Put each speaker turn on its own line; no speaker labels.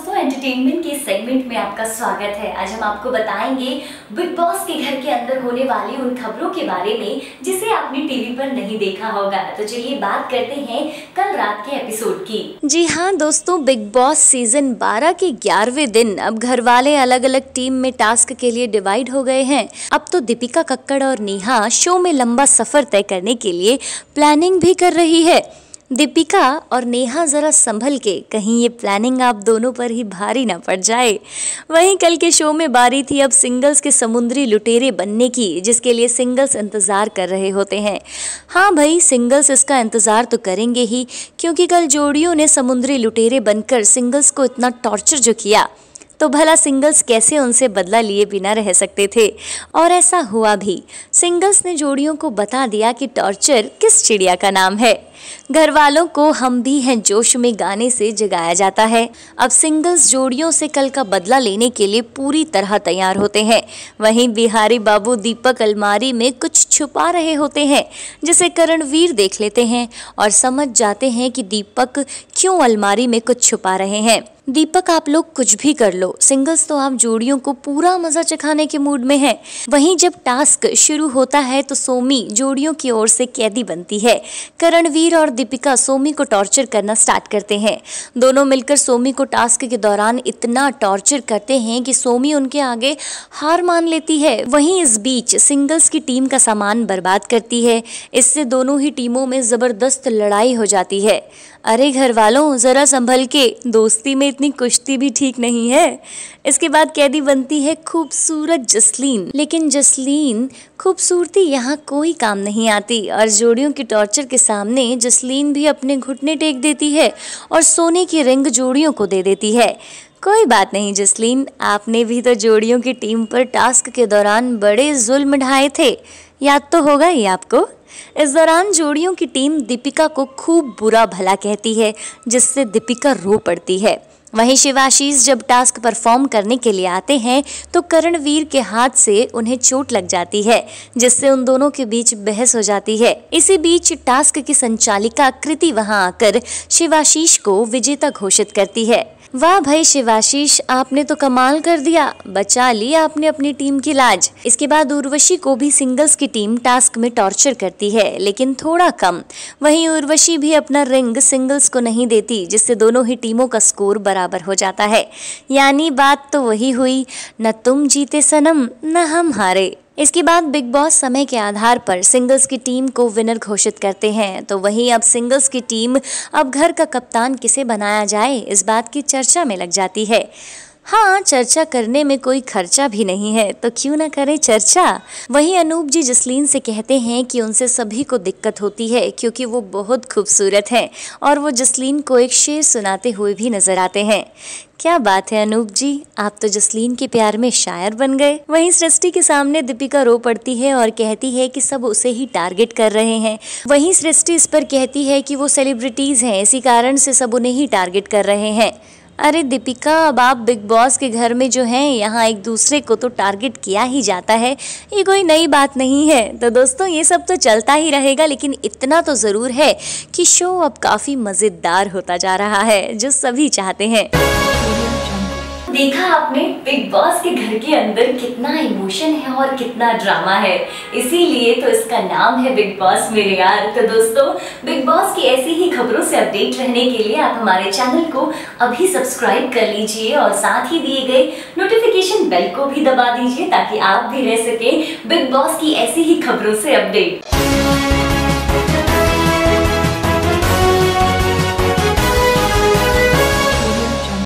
दोस्तों एंटरटेनमेंट के सेगमेंट में आपका स्वागत है आज हम आपको बताएंगे बिग बॉस के घर के अंदर होने वाली उन खबरों के बारे में जिसे आपने टीवी पर नहीं देखा होगा तो चलिए बात करते हैं कल रात के एपिसोड की जी हाँ दोस्तों बिग बॉस सीजन 12 के ग्यारहवे दिन अब घर वाले अलग अलग टीम में टास्क के लिए डिवाइड हो गए हैं अब तो दीपिका कक्कड़ और नेहा शो में लंबा सफर तय करने के लिए प्लानिंग भी कर रही है दीपिका और नेहा ज़रा संभल के कहीं ये प्लानिंग आप दोनों पर ही भारी ना पड़ जाए वहीं कल के शो में बारी थी अब सिंगल्स के समुद्री लुटेरे बनने की जिसके लिए सिंगल्स इंतज़ार कर रहे होते हैं हाँ भाई सिंगल्स इसका इंतज़ार तो करेंगे ही क्योंकि कल जोड़ियों ने समुद्री लुटेरे बनकर सिंगल्स को इतना टॉर्चर जो किया तो भला सिंगल्स कैसे उनसे बदला लिए बिना रह सकते थे और ऐसा हुआ भी सिंगल्स ने जोड़ियों को बता दिया कि टॉर्चर किस चिड़िया का नाम है घर वालों को हम भी हैं जोश में गाने से जगाया जाता है अब सिंगल्स जोड़ियों से कल का बदला लेने के लिए पूरी तरह तैयार होते हैं वहीं बिहारी बाबू दीपक अलमारी में कुछ छुपा रहे होते हैं जिसे करणवीर देख लेते हैं और समझ जाते हैं कि दीपक क्यों अलमारी में कुछ छुपा रहे हैं दीपक आप लोग कुछ भी कर लो सिंगल्स तो आप जोड़ियों को पूरा मजा चखाने के मूड में हैं वहीं जब टास्क शुरू होता है तो सोमी जोड़ियों की ओर से कैदी बनती है करणवीर और दीपिका सोमी को टॉर्चर करना स्टार्ट करते हैं दोनों मिलकर सोमी को टास्क के दौरान इतना टॉर्चर करते हैं कि सोमी उनके आगे हार मान लेती है वहीं इस बीच सिंगल्स की टीम का सामान बर्बाद करती है इससे दोनों ही टीमों में ज़बरदस्त लड़ाई हो जाती है अरे घर वालों ज़रा संभल के दोस्ती में इतनी कुश्ती भी ठीक नहीं है इसके बाद कैदी बनती है खूबसूरत जसलीन लेकिन जसलीन खूबसूरती यहाँ कोई काम नहीं आती और जोड़ियों के टॉर्चर के सामने जसलीन भी अपने घुटने टेक देती है और सोने की रिंग जोड़ियों को दे देती है कोई बात नहीं जसलीन आपने भी तो जोड़ियों की टीम पर टास्क के दौरान बड़े जुल्म ढाए थे याद तो होगा ही आपको इस दौरान जोड़ियों की टीम दीपिका को खूब बुरा भला कहती है जिससे दीपिका रो पड़ती है वहीं शिवाशीष जब टास्क परफॉर्म करने के लिए आते हैं तो करणवीर के हाथ से उन्हें चोट लग जाती है जिससे उन दोनों के बीच बहस हो जाती है इसी बीच टास्क की संचालिका कृति वहां आकर शिवाशीष को विजेता घोषित करती है वाह भाई शिवाशीष आपने तो कमाल कर दिया बचा ली आपने अपनी टीम की लाज इसके बाद उर्वशी को भी सिंगल्स की टीम टास्क में टॉर्चर करती है लेकिन थोड़ा कम वहीं उर्वशी भी अपना रिंग सिंगल्स को नहीं देती जिससे दोनों ही टीमों का स्कोर बराबर बराबर हो जाता है यानी बात तो वही हुई न तुम जीते सनम न हम हारे इसके बाद बिग बॉस समय के आधार पर सिंगल्स की टीम को विनर घोषित करते हैं तो वहीं अब सिंगल्स की टीम अब घर का कप्तान किसे बनाया जाए इस बात की चर्चा में लग जाती है हाँ चर्चा करने में कोई खर्चा भी नहीं है तो क्यों ना करें चर्चा वहीं अनूप जी जसलीन से कहते हैं कि उनसे सभी को दिक्कत होती है क्योंकि वो बहुत खूबसूरत हैं और वो जसलीन को एक शेर सुनाते हुए भी नजर आते हैं क्या बात है अनूप जी आप तो जसलीन के प्यार में शायर बन गए वहीं सृष्टि के सामने दीपिका रो पड़ती है और कहती है कि सब उसे ही टारगेट कर रहे हैं वहीं सृष्टि इस पर कहती है कि वो सेलिब्रिटीज हैं इसी कारण से सब उन्हें ही टारगेट कर रहे हैं अरे दीपिका अब आप बिग बॉस के घर में जो हैं यहाँ एक दूसरे को तो टारगेट किया ही जाता है ये कोई नई बात नहीं है तो दोस्तों ये सब तो चलता ही रहेगा लेकिन इतना तो ज़रूर है कि शो अब काफ़ी मज़ेदार होता जा रहा है जो सभी चाहते हैं देखा आपने बिग बॉस के घर के अंदर कितना इमोशन है और कितना ड्रामा है इसीलिए तो इसका नाम है बिग बॉस मेरे यार तो दोस्तों बिग बॉस की ऐसी ही खबरों से अपडेट रहने के लिए आप हमारे चैनल को अभी सब्सक्राइब कर लीजिए और साथ ही दिए गए नोटिफिकेशन बेल को भी दबा दीजिए ताकि आप भी रह सके बिग बॉस की ऐसी ही खबरों से अपडेट